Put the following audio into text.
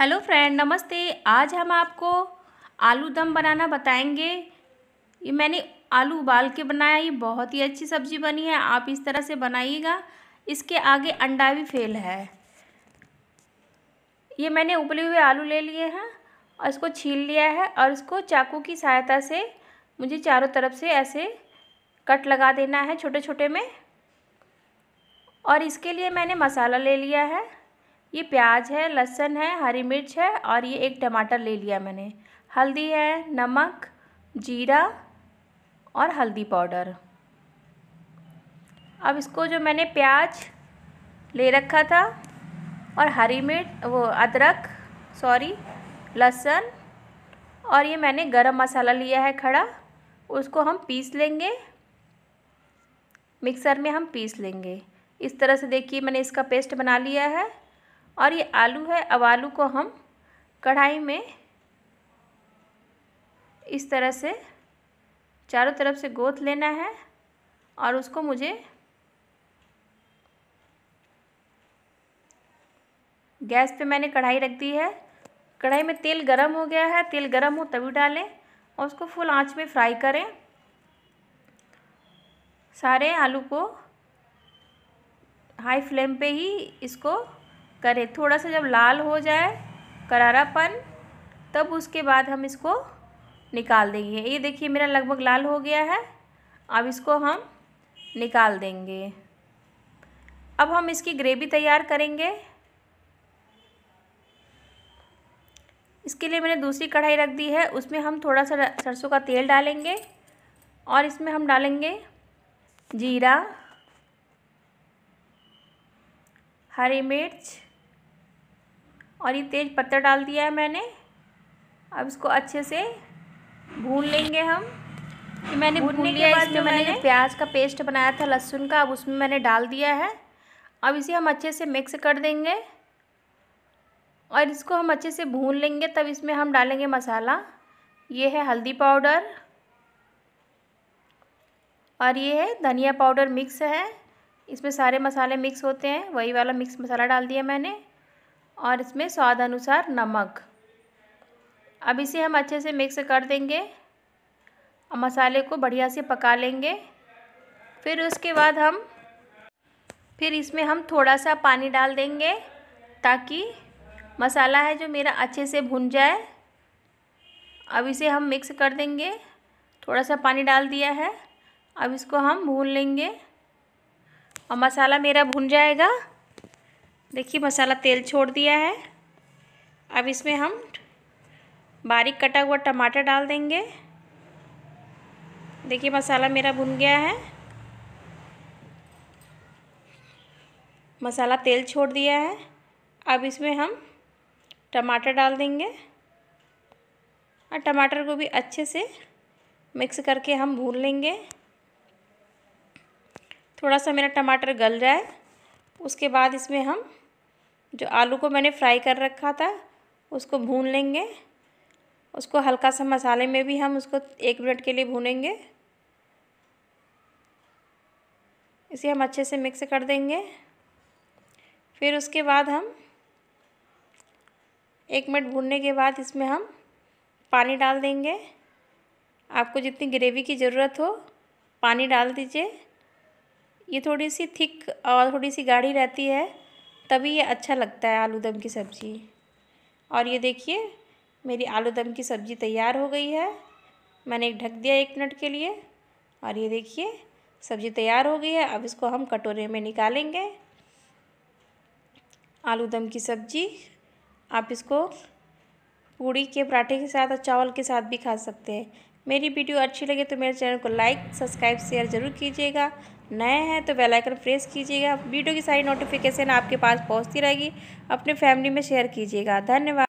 hello friend नमस्ते आज हम आपको आलू दम बनाना बताएंगे ये मैंने आलू उबाल के बनाया ये बहुत ही अच्छी सब्ज़ी बनी है आप इस तरह से बनाइएगा इसके आगे अंडा भी फेल है ये मैंने उबले हुए आलू ले लिए हैं और इसको छील लिया है और इसको चाकू की सहायता से मुझे चारों तरफ से ऐसे कट लगा देना है छोटे छोटे में और इसके लिए मैंने मसाला ले लिया है ये प्याज है लहसुन है हरी मिर्च है और ये एक टमाटर ले लिया मैंने हल्दी है नमक जीरा और हल्दी पाउडर अब इसको जो मैंने प्याज ले रखा था और हरी मिर्च वो अदरक सॉरी लहसुन और ये मैंने गरम मसाला लिया है खड़ा उसको हम पीस लेंगे मिक्सर में हम पीस लेंगे इस तरह से देखिए मैंने इसका पेस्ट बना लिया है और ये आलू है अब आलू को हम कढ़ाई में इस तरह से चारों तरफ से गोथ लेना है और उसको मुझे गैस पे मैंने कढ़ाई रख दी है कढ़ाई में तेल गरम हो गया है तेल गरम हो तभी डालें और उसको फुल आंच में फ्राई करें सारे आलू को हाई फ्लेम पे ही इसको करें थोड़ा सा जब लाल हो जाए करारापन तब उसके बाद हम इसको निकाल देंगे ये देखिए मेरा लगभग लाल हो गया है अब इसको हम निकाल देंगे अब हम इसकी ग्रेवी तैयार करेंगे इसके लिए मैंने दूसरी कढ़ाई रख दी है उसमें हम थोड़ा सा सरसों का तेल डालेंगे और इसमें हम डालेंगे जीरा हरी मिर्च और ये तेज पत्ता डाल दिया है मैंने अब इसको अच्छे से भून लेंगे हम कि मैंने भूनने के बाद इसमें मैंने प्याज का पेस्ट बनाया था लहसुन का अब उसमें मैंने डाल दिया है अब इसे हम अच्छे से मिक्स कर देंगे और इसको हम अच्छे से भून लेंगे तब इसमें हम डालेंगे मसाला ये है हल्दी पाउडर और ये है धनिया पाउडर मिक्स है इसमें सारे मसाले मिक्स होते हैं वही वाला मिक्स मसाला डाल दिया मैंने और इसमें स्वाद अनुसार नमक अब इसे हम अच्छे से मिक्स कर देंगे और मसाले को बढ़िया से पका लेंगे फिर उसके बाद हम फिर इसमें हम थोड़ा सा पानी डाल देंगे ताकि मसाला है जो मेरा अच्छे से भुन जाए अब इसे हम मिक्स कर देंगे थोड़ा सा पानी डाल दिया है अब इसको हम भून लेंगे और मसाला मेरा भुन जाएगा देखिए मसाला तेल छोड़ दिया है अब इसमें हम बारीक कटा हुआ टमाटर डाल देंगे देखिए मसाला मेरा भुन गया है मसाला तेल छोड़ दिया है अब इसमें हम टमाटर डाल देंगे और टमाटर को भी अच्छे से मिक्स करके हम भून लेंगे थोड़ा सा मेरा टमाटर गल जाए उसके बाद इसमें हम जो आलू को मैंने फ्राई कर रखा था उसको भून लेंगे उसको हल्का सा मसाले में भी हम उसको एक मिनट के लिए भूनेंगे इसे हम अच्छे से मिक्स कर देंगे फिर उसके बाद हम एक मिनट भूनने के बाद इसमें हम पानी डाल देंगे आपको जितनी ग्रेवी की ज़रूरत हो पानी डाल दीजिए ये थोड़ी सी थिक और थोड़ी सी गाढ़ी रहती है तभी ये अच्छा लगता है आलू दम की सब्ज़ी और ये देखिए मेरी आलू दम की सब्ज़ी तैयार हो गई है मैंने ढक दिया एक मिनट के लिए और ये देखिए सब्ज़ी तैयार हो गई है अब इसको हम कटोरे में निकालेंगे आलू दम की सब्ज़ी आप इसको पूड़ी के पराठे के साथ और चावल के साथ भी खा सकते हैं मेरी वीडियो अच्छी लगे तो मेरे चैनल को लाइक सब्सक्राइब शेयर ज़रूर कीजिएगा नए हैं तो बेल आइकन प्रेस कीजिएगा वीडियो की सारी नोटिफिकेशन आपके पास पहुंचती रहेगी अपने फैमिली में शेयर कीजिएगा धन्यवाद